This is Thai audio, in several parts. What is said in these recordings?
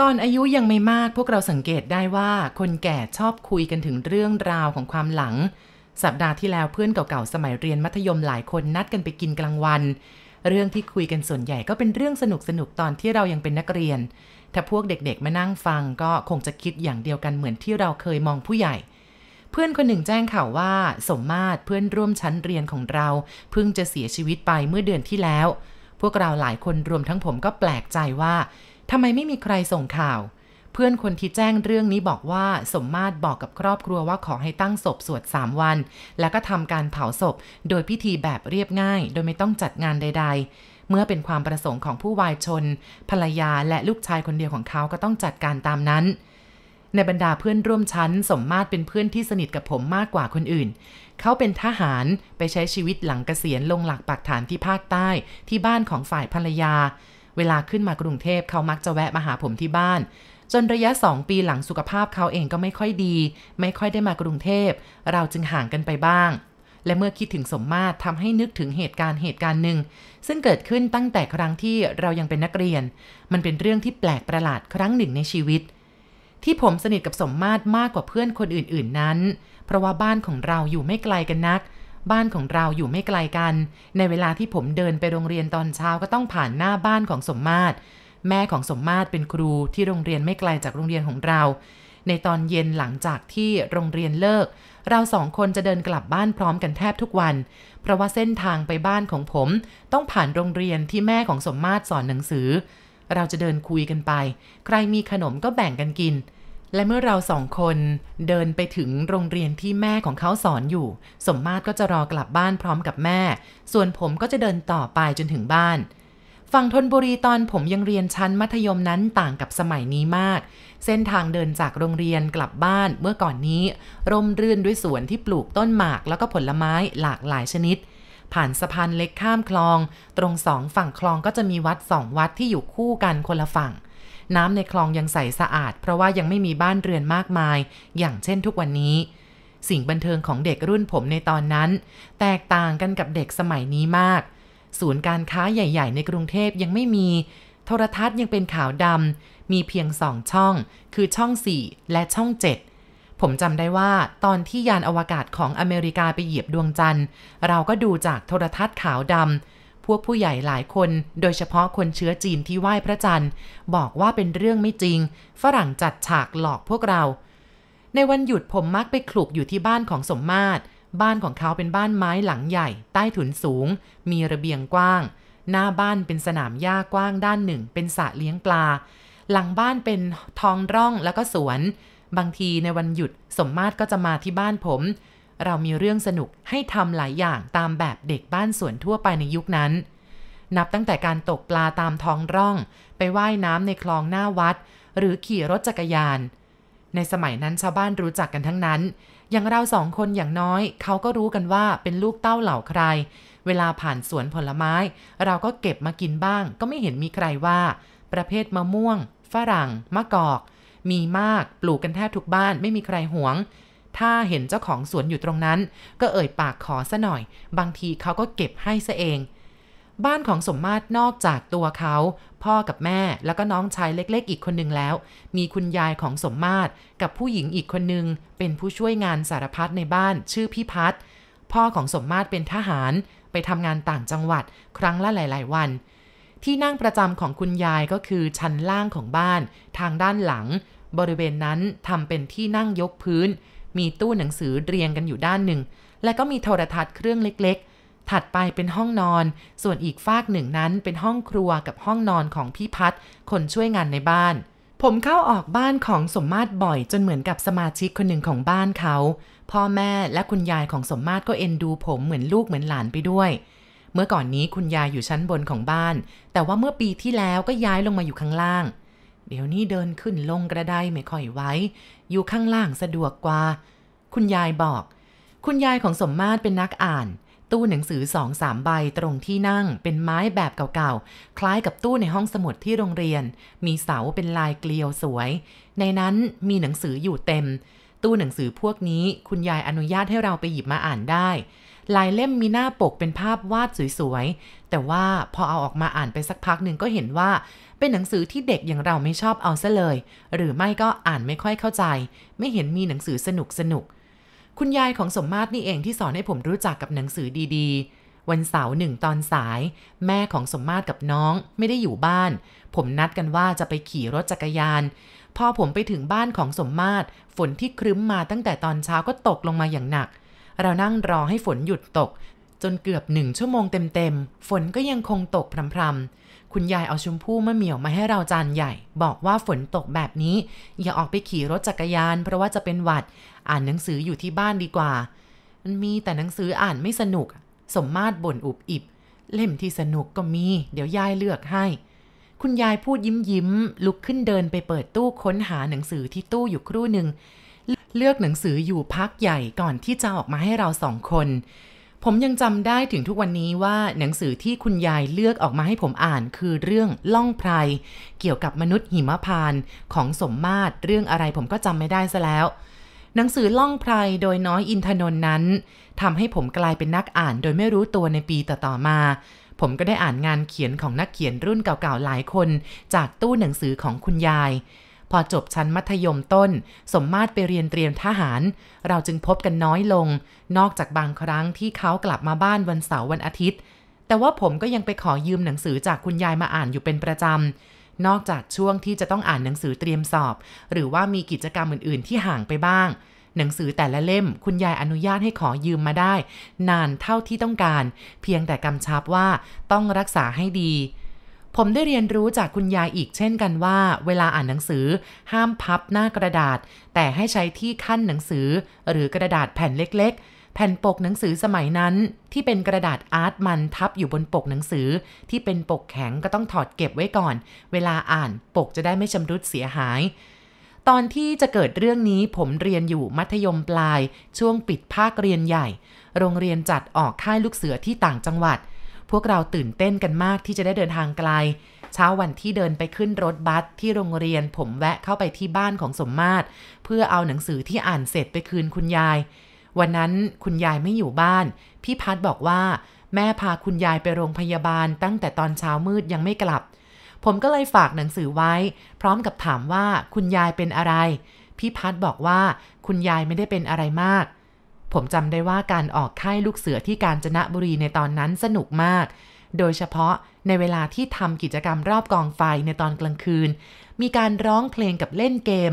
ตอนอายุยังไม่มากพวกเราสังเกตได้ว่าคนแก่ชอบคุยกันถึงเรื่องราวของความหลัง สัปดาห์ที่แล้วเพื่อนเก่าๆ สมัยเรียนมัธยมหลายคนนัดกันไปกินกลางวัน เรื่องที่คุยกันส่วนใหญ่ก็เป็นเรื่องสนุกสนุกตอนที่เรายังเป็นนักเรียนถ้าพวกเด็กๆมานั่งฟังก็คงจะคิดอย่างเดียวกันเหมือนที่เราเคยมองผู้ใหญ่เพื่อนคนหนึ่งแจ้งข่าวว่าสมมาตรเพื่อนร่วมชั้นเรียนของเรา เพิ่งจะเสียชีวิตไปเมื่อเดือนที่แล้ว พวกเราหลายคนรวมทั้งผมก็แปลกใจว่า ทำไมไม่มีใครส่งข่าว เพื่อนคนที่แจ้งเรื่องนี้บอกว่าสมมาตรบอกกับครอบครัวว่าขอให้ตั้งศพสวด 3 วัน แล้วก็ทำการเผาศพโดยพิธีแบบเรียบง่าย โดยไม่ต้องจัดงานใดๆ เมื่อเป็นความประสงค์ของผู้วายชนภรรยาและลูกชายคนเดียวของเขาก็ต้องจัดการตามนั้นในบรรดาเพื่อนร่วมชั้น สมมาตรเป็นเพื่อนที่สนิทกับผมมากกว่าคนอื่น เขาเป็นทหารไปใช้ชีวิตหลังเกษียณลงหลักปักฐานที่ภาคใต้ที่บ้านของฝ่ายภรรยา เวลาขึ้นมากรุงเทพเขามักจะแวะมาหาผมที่บ้าน จนระยะสองปีหลังสุขภาพเขาเองก็ไม่ค่อยดี ไม่ค่อยได้มากรุงเทพเราจึงห่างกันไปบ้าง และเมื่อคิดถึงสมมาตรทำให้นึกถึงเหตุการณ์เหตุการณ์หนึ่งซึ่งเกิดขึ้นตั้งแต่ครั้งที่เรายังเป็นนักเรียน มันเป็นเรื่องที่แปลกประหลาดครั้งหนึ่งในชีวิตที่ผมสนิทกับสมมาตรมากกว่าเพื่อนคนอื่น ๆ นั้น เพราะว่าบ้านของเราอยู่ไม่ไกลกันนัก บ้านของเราอยู่ไม่ไกลกัน ในเวลาที่ผมเดินไปโรงเรียนตอนเช้าก็ต้องผ่านหน้าบ้านของสมมาตร แม่ของสมมาตรเป็นครูที่โรงเรียนไม่ไกลจากโรงเรียนของเรา ในตอนเย็นหลังจากที่โรงเรียนเลิก เราสองคนจะเดินกลับบ้านพร้อมกันแทบทุกวัน เพราะว่าเส้นทางไปบ้านของผม ต้องผ่านโรงเรียนที่แม่ของสมมาตรสอนหนังสือเราจะเดินคุยกันไป ใครมีขนมก็แบ่งกันกิน และเมื่อเราสองคนเดินไปถึงโรงเรียนที่แม่ของเขาสอนอยู่ สมมาตรก็จะรอกลับบ้านพร้อมกับแม่ ส่วนผมก็จะเดินต่อไปจนถึงบ้าน ฝั่งธนบุรีตอนผมยังเรียนชั้นมัธยมนั้นต่างกับสมัยนี้มาก เส้นทางเดินจากโรงเรียนกลับบ้านเมื่อก่อนนี้ร่มรื่นด้วยสวนที่ปลูกต้นหมากแล้วก็ผลไม้หลากหลายชนิดผ่านสะพานเล็กข้ามคลอง ตรงสองฝั่งคลองก็จะมีวัดสองวัดที่อยู่คู่กันคนละฝั่ง น้ำในคลองยังใสสะอาด เพราะว่ายังไม่มีบ้านเรือนมากมาย อย่างเช่นทุกวันนี้ สิ่งบันเทิงของเด็กรุ่นผมในตอนนั้น แตกต่างกันกับเด็กสมัยนี้มาก ศูนย์การค้าใหญ่ ๆ ในกรุงเทพยังไม่มี โทรทัศน์ยังเป็นขาวดำมีเพียงสองช่อง คือช่อง4และช่อง7ผมจำได้ว่าตอนที่ยานอวกาศของอเมริกาไปเหยียบดวงจันทร์ เราก็ดูจากโทรทัศน์ขาวดำพวกผู้ใหญ่หลายคนโดยเฉพาะคนเชื้อจีนที่ไหว้พระจันทร์ บอกว่าเป็นเรื่องไม่จริง ฝรั่งจัดฉากหลอกพวกเรา ในวันหยุดผมมักไปขลุกอยู่ที่บ้านของสมมาตรบ้านของเขาเป็นบ้านไม้หลังใหญ่ ใต้ถุนสูง มีระเบียงกว้าง หน้าบ้านเป็นสนามหญ้ากว้าง ด้านหนึ่ง เป็นสระเลี้ยงปลา หลังบ้านเป็นทองร่องแล้วก็สวนบางทีในวันหยุดสมมาตรก็จะมาที่บ้านผม เรามีเรื่องสนุกให้ทำหลายอย่างตามแบบเด็กบ้านสวนทั่วไปในยุคนั้น นับตั้งแต่การตกปลาตามท้องร่อง ไปไว่ายน้ำในคลองหน้าวัด หรือขี่รถจักรยาน ในสมัยนั้นชาวบ้านรู้จักกันทั้งนั้น อย่างเราสองคนอย่างน้อย เขาก็รู้กันว่าเป็นลูกเต้าเหล่าใคร เวลาผ่านสวนผลไม้ เราก็เก็บมากินบ้างก็ไม่เห็นมีใครว่า ประเภทมะม่วง ฝรั่ง มะกอกมีมากปลูกกันแทบทุกบ้านไม่มีใครหวง ถ้าเห็นเจ้าของสวนอยู่ตรงนั้น ก็เอ่ยปากขอซะหน่อย บางทีเขาก็เก็บให้ซะเอง บ้านของสมมาตรนอกจากตัวเขา พ่อกับแม่แล้วก็น้องชายเล็กๆอีกคนนึงแล้ว มีคุณยายของสมมาตรกับผู้หญิงอีกคนนึง เป็นผู้ช่วยงานสารพัดในบ้านชื่อพี่พัด พ่อของสมมาตรเป็นทหาร ไปทำงานต่างจังหวัด ครั้งละหลายๆวันที่นั่งประจำของคุณยายก็คือชั้นล่างของบ้านทางด้านหลัง บริเวณนั้นทำเป็นที่นั่งยกพื้น มีตู้หนังสือเรียงกันอยู่ด้านหนึ่ง และก็มีโทรทัศน์เครื่องเล็กๆ ถัดไปเป็นห้องนอน ส่วนอีกฟากหนึ่งนั้นเป็นห้องครัวกับห้องนอนของพี่พัฒคนช่วยงานในบ้าน ผมเข้าออกบ้านของสมมาตรบ่อยจนเหมือนกับสมาชิกคนหนึ่งของบ้านเขา พ่อแม่และคุณยายของสมมาตรก็เอ็นดูผมเหมือนลูกเหมือนหลานไปด้วยเมื่อก่อนนี้คุณยายอยู่ชั้นบนของบ้าน แต่ว่าเมื่อปีที่แล้วก็ย้ายลงมาอยู่ข้างล่าง เดี๋ยวนี้เดินขึ้นลงกระไดไม่ค่อยไว้ อยู่ข้างล่างสะดวกกว่า คุณยายบอก คุณยายของสมมาตรเป็นนักอ่าน ตู้หนังสือสองสามใบตรงที่นั่ง เป็นไม้แบบเก่าๆ คล้ายกับตู้ในห้องสมุดที่โรงเรียน มีเสาเป็นลายเกลียวสวย ในนั้นมีหนังสืออยู่เต็ม ตู้หนังสือพวกนี้ คุณยายอนุญาตให้เราไปหยิบมาอ่านได้ลายเล่มมีหน้าปกเป็นภาพวาดสวย ๆ แต่ว่าพอเอาออกมาอ่านไปสักพักหนึ่งก็เห็นว่าเป็นหนังสือที่เด็กอย่างเราไม่ชอบเอาซะเลย หรือไม่ก็อ่านไม่ค่อยเข้าใจ ไม่เห็นมีหนังสือสนุกสนุกคุณยายของสมมาตรนี่เองที่สอนให้ผมรู้จักกับหนังสือดีๆ วันเสาร์หนึ่งตอนสายแม่ของสมมาตรกับน้องไม่ได้อยู่บ้าน ผมนัดกันว่าจะไปขี่รถจักรยานพอผมไปถึงบ้านของสมมาตรฝนที่ครึ้มมาตั้งแต่ตอนเช้าก็ตกลงมาอย่างหนักเรานั่งรอให้ฝนหยุดตก จนเกือบหนึ่งชั่วโมงเต็มๆฝนก็ยังคงตกพรำๆ คุณยายเอาชมพู่มะเหมี่ยวมาให้เราจานใหญ่ บอกว่าฝนตกแบบนี้อย่าออกไปขี่รถจักรยาน เพราะว่าจะเป็นหวัดอ่านหนังสืออยู่ที่บ้านดีกว่า มันมีแต่หนังสืออ่านไม่สนุก สมมาตรบ่นอุบอิบ เล่มที่สนุกก็มี เดี๋ยวยายเลือกให้ คุณยายพูดยิ้มยิ้มลุกขึ้นเดินไปเปิดตู้ค้นหาหนังสือที่ตู้อยู่ครู่หนึ่งเลือกหนังสืออยู่พักใหญ่ก่อนที่จะออกมาให้เราสองคน ผมยังจำได้ถึงทุกวันนี้ว่าหนังสือที่คุณยายเลือกออกมาให้ผมอ่านคือเรื่องล่องไพร เกี่ยวกับมนุษย์หิมพานของสมมาตรเรื่องอะไรผมก็จำไม่ได้ซะแล้ว หนังสือล่องไพรโดยน้อยอินทนนท์นั้นทำให้ผมกลายเป็นนักอ่านโดยไม่รู้ตัวในปีต่อๆมา ผมก็ได้อ่านงานเขียนของนักเขียนรุ่นเก่าๆหลายคน จากตู้หนังสือของคุณยายพอจบชั้นมัธยมต้น สมมาตรไปเรียนเตรียมทหาร เราจึงพบกันน้อยลง นอกจากบางครั้งที่เขากลับมาบ้านวันเสาร์วันอาทิตย์ แต่ว่าผมก็ยังไปขอยืมหนังสือจากคุณยายมาอ่านอยู่เป็นประจำนอกจากช่วงที่จะต้องอ่านหนังสือเตรียมสอบ หรือว่ามีกิจกรรมอื่น ๆ ที่ห่างไปบ้าง หนังสือแต่ละเล่ม คุณยายอนุญาตให้ขอยืมมาได้ นานเท่าที่ต้องการ เพียงแต่กำชับว่า ต้องรักษาให้ดีผมได้เรียนรู้จากคุณยายอีกเช่นกันว่า เวลาอ่านหนังสือ ห้ามพับหน้ากระดาษ แต่ให้ใช้ที่ขั้นหนังสือ หรือกระดาษแผ่นเล็ก ๆ แผ่นปกหนังสือสมัยนั้น ที่เป็นกระดาษอาร์ตมันทับอยู่บนปกหนังสือ ที่เป็นปกแข็งก็ต้องถอดเก็บไว้ก่อน เวลาอ่านปกจะได้ไม่ชำรุดเสียหาย ตอนที่จะเกิดเรื่องนี้ผมเรียนอยู่มัธยมปลายช่วงปิดภาคเรียนใหญ่ โรงเรียนจัดออกค่ายลูกเสือที่ต่างจังหวัดพวกเราตื่นเต้นกันมากที่จะได้เดินทางไกล เช้าวันที่เดินไปขึ้นรถบัสที่โรงเรียนผมแวะเข้าไปที่บ้านของสมมาตรเพื่อเอาหนังสือที่อ่านเสร็จไปคืนคุณยาย วันนั้นคุณยายไม่อยู่บ้านพี่พัดบอกว่า แม่พาคุณยายไปโรงพยาบาลตั้งแต่ตอนเช้ามืดยังไม่กลับ ผมก็เลยฝากหนังสือไว้พร้อมกับถามว่าคุณยายเป็นอะไร พี่พัดบอกว่าคุณยายไม่ได้เป็นอะไรมากผมจำได้ว่าการออกค่ายลูกเสือที่กาญจนบุรีในตอนนั้นสนุกมาก โดยเฉพาะ ในเวลาที่ทำกิจกรรมรอบกองไฟในตอนกลางคืน มีการร้องเพลงกับเล่นเกม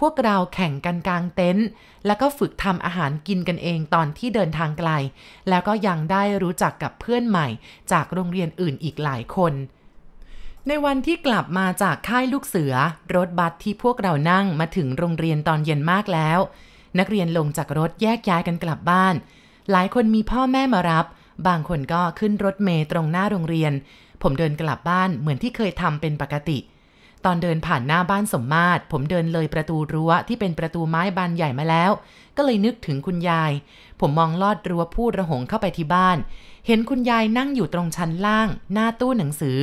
พวกเราแข่งกันกลางเต็นท์ แล้วก็ฝึกทำอาหารกินกันเองตอนที่เดินทางไกล แล้วก็ยังได้รู้จักกับเพื่อนใหม่ จากโรงเรียนอื่นอีกหลายคน ในวันที่กลับมาจากค่ายลูกเสือ รถบัสที่พวกเรานั่งมาถึงโรงเรียนตอนเย็นมากแล้วนักเรียนลงจากรถแยกย้ายกันกลับบ้าน หลายคนมีพ่อแม่มารับ บางคนก็ขึ้นรถเมย์ตรงหน้าโรงเรียน ผมเดินกลับบ้านเหมือนที่เคยทำเป็นปกติ ตอนเดินผ่านหน้าบ้านสมมาตรผมเดินเลยประตูรั้วที่เป็นประตูไม้บานใหญ่มาแล้ว ก็เลยนึกถึงคุณยาย ผมมองลอดรั้วพูดระหงเข้าไปที่บ้าน เห็นคุณยายนั่งอยู่ตรงชั้นล่าง หน้าตู้หนังสือ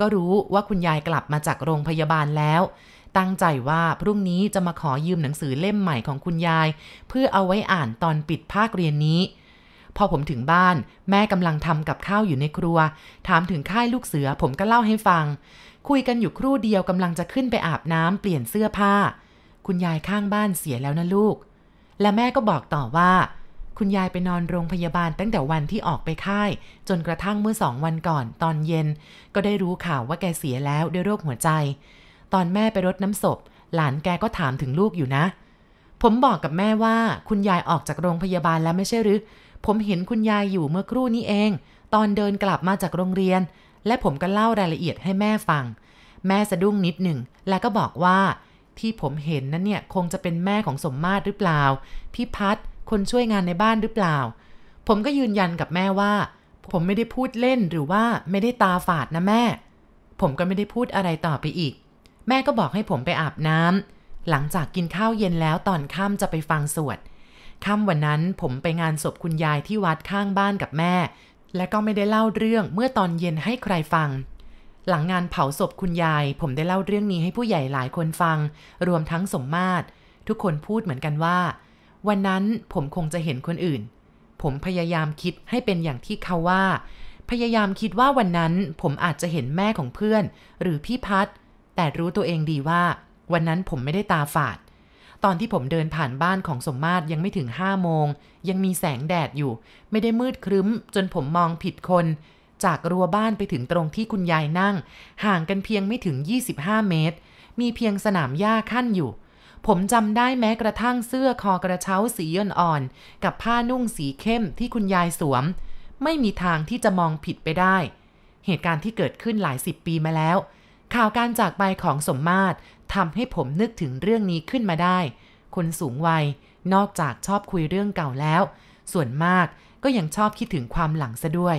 ก็รู้ว่าคุณยายกลับมาจากโรงพยาบาลแล้วตั้งใจว่าพรุ่งนี้จะมาขอยืมหนังสือเล่มใหม่ของคุณยาย เพื่อเอาไว้อ่านตอนปิดภาคเรียนนี้ พอผมถึงบ้าน แม่กำลังทำกับข้าวอยู่ในครัว ถามถึงค่ายลูกเสือ ผมก็เล่าให้ฟัง คุยกันอยู่ครู่เดียวกำลังจะขึ้นไปอาบน้ำเปลี่ยนเสื้อผ้า คุณยายข้างบ้านเสียแล้วนะลูก และแม่ก็บอกต่อว่า คุณยายไปนอนโรงพยาบาลตั้งแต่วันที่ออกไปค่าย จนกระทั่งเมื่อสองวันก่อนตอนเย็น ก็ได้รู้ข่าวว่าแกเสียแล้วด้วยโรคหัวใจตอนแม่ไปรดน้ำศพหลานแกก็ถามถึงลูกอยู่นะ ผมบอกกับแม่ว่า คุณยายออกจากโรงพยาบาลแล้วไม่ใช่หรือ ผมเห็นคุณยายอยู่เมื่อครู่นี้เอง ตอนเดินกลับมาจากโรงเรียน และผมก็เล่ารายละเอียดให้แม่ฟัง แม่สะดุ้งนิดหนึ่ง แล้วก็บอกว่า ที่ผมเห็นนั้นเนี่ยคงจะเป็นแม่ของสมมาตรหรือเปล่า พี่พัดคนช่วยงานในบ้านหรือเปล่า ผมก็ยืนยันกับแม่ว่า ผมไม่ได้พูดเล่นหรือว่าไม่ได้ตาฝาดนะแม่ ผมก็ไม่ได้พูดอะไรต่อไปอีกแม่ก็บอกให้ผมไปอาบน้ำ หลังจากกินข้าวเย็นแล้วตอนค่ำจะไปฟังสวด ค่ำวันนั้นผมไปงานศพคุณยายที่วัดข้างบ้านกับแม่ และก็ไม่ได้เล่าเรื่องเมื่อตอนเย็นให้ใครฟัง หลังงานเผาศพคุณยายผมได้เล่าเรื่องนี้ให้ผู้ใหญ่หลายคนฟัง รวมทั้งสมมาตรทุกคนพูดเหมือนกันว่า วันนั้นผมคงจะเห็นคนอื่น ผมพยายามคิดให้เป็นอย่างที่เขาว่า พยายามคิดว่าวันนั้นผมอาจจะเห็นแม่ของเพื่อน หรือพี่พัทแต่รู้ตัวเองดีว่า วันนั้นผมไม่ได้ตาฝาด ตอนที่ผมเดินผ่านบ้านของสมมาตรยังไม่ถึงห้าโมง ยังมีแสงแดดอยู่ ไม่ได้มืดครึ้ม จนผมมองผิดคน จากรั้วบ้านไปถึงตรงที่คุณยายนั่ง ห่างกันเพียงไม่ถึง 25 เมตร มีเพียงสนามหญ้าขั้นอยู่ ผมจำได้แม้กระทั่งเสื้อคอกระเช้าสีอ่อนๆกับผ้านุ่งสีเข้มที่คุณยายสวม ไม่มีทางที่จะมองผิดไปได้ เหตุการณ์ที่เกิดขึ้นหลายสิบปีมาแล้วข่าวการจากไปของสมมาตรทำให้ผมนึกถึงเรื่องนี้ขึ้นมาได้ คนสูงวัยนอกจากชอบคุยเรื่องเก่าแล้ว ส่วนมากก็ยังชอบคิดถึงความหลังซะด้วย